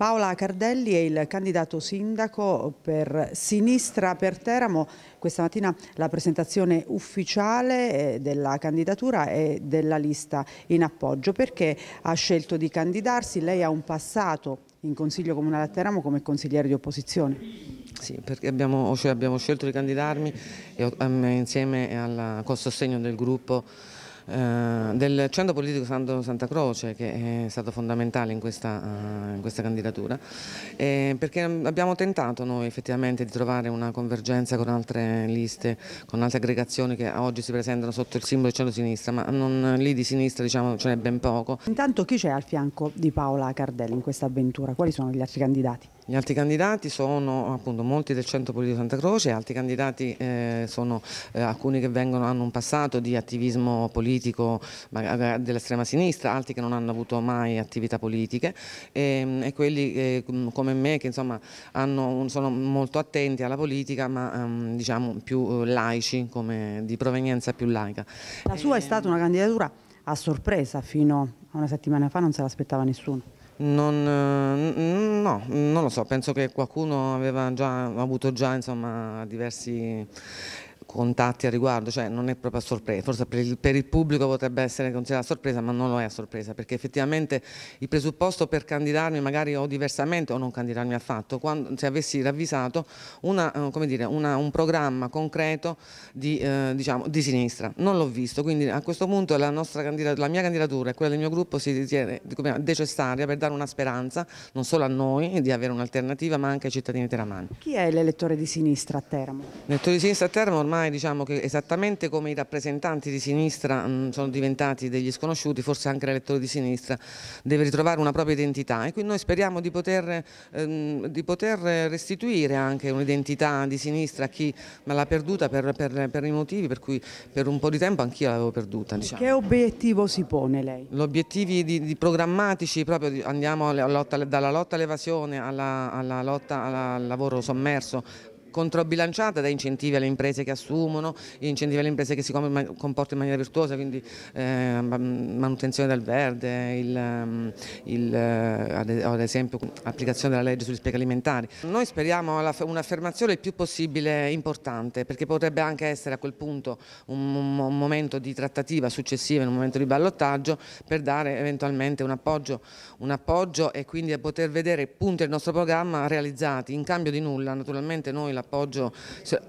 Paola Cardelli è il candidato sindaco per Sinistra per Teramo. Questa mattina la presentazione ufficiale eh, della candidatura e della lista in appoggio. Perché ha scelto di candidarsi? Lei ha un passato in Consiglio Comunale a Teramo come consigliere di opposizione. Sì, perché abbiamo, cioè abbiamo scelto di candidarmi e, ehm, insieme alla, col sostegno del gruppo eh, del Centro Politico Santo Santa Croce che è stato fondamentale in questa, uh, in questa candidatura eh, perché abbiamo tentato noi effettivamente di trovare una convergenza con altre liste, con altre aggregazioni che oggi si presentano sotto il simbolo del centro-sinistra ma non, lì di sinistra diciamo ce n'è ben poco. Intanto chi c'è al fianco di Paola Cardelli in questa avventura? Quali sono gli altri candidati? Gli altri candidati sono appunto molti del Centro Politico Santa Croce, altri candidati eh, sono eh, alcuni che vengono, hanno un passato di attivismo politico eh, dell'estrema sinistra, altri che non hanno avuto mai attività politiche e, ehm, e quelli eh, come me che insomma hanno, sono molto attenti alla politica ma ehm, diciamo più eh, laici, come, di provenienza più laica. La sua è stata una ehm candidatura a sorpresa fino a una settimana fa, non se l'aspettava nessuno. Non, eh, no, non lo so, penso che qualcuno aveva già avuto già insomma, diversi contatti a riguardo, cioè non è proprio a sorpresa, forse per il, per il, pubblico potrebbe essere considerata sorpresa, ma non lo è a sorpresa, perché effettivamente il presupposto per candidarmi magari o diversamente o non candidarmi affatto, quando, se avessi ravvisato una, eh, dire, una, un programma concreto di, eh, diciamo, di sinistra, non l'ho visto, quindi a questo punto la, la, mia candidatura e quella del mio gruppo si ritiene necessaria per dare una speranza non solo a noi di avere un'alternativa, ma anche ai cittadini teramani. Chi è l'elettore di sinistra a Teramo? L'elettore di sinistra a Teramo ormai ormai diciamo che esattamente come i rappresentanti di sinistra mm, sono diventati degli sconosciuti, forse anche l'elettore di sinistra deve ritrovare una propria identità e quindi noi speriamo di poter, ehm, di poter restituire anche un'identità di sinistra a chi l'ha perduta per, per, per, i motivi per cui per un po' di tempo anch'io l'avevo perduta. Diciamo. Che obiettivo si pone lei? Gli obiettivi di, di programmatici proprio andiamo alla lotta, dalla lotta all'evasione alla, alla lotta al lavoro sommerso controbilanciata da incentivi alle imprese che assumono, incentivi alle imprese che si comportano in maniera virtuosa, quindi eh, manutenzione del verde, il, ehm, il, ad esempio applicazione della legge sugli spiechi alimentari. Noi speriamo un'affermazione il più possibile importante, perché potrebbe anche essere a quel punto un, un momento di trattativa successiva, un momento di ballottaggio, per dare eventualmente un appoggio, un appoggio e quindi poter vedere punti del nostro programma realizzati in cambio di nulla. Naturalmente noi la l'appoggio,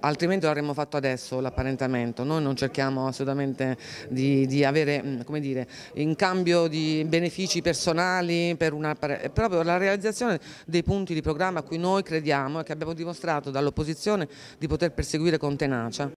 altrimenti lo avremmo fatto adesso l'apparentamento, noi non cerchiamo assolutamente di, di avere mm, dire, in cambio di benefici personali, per una, è proprio la realizzazione dei punti di programma a cui noi crediamo e che abbiamo dimostrato dall'opposizione di poter perseguire con tenacia.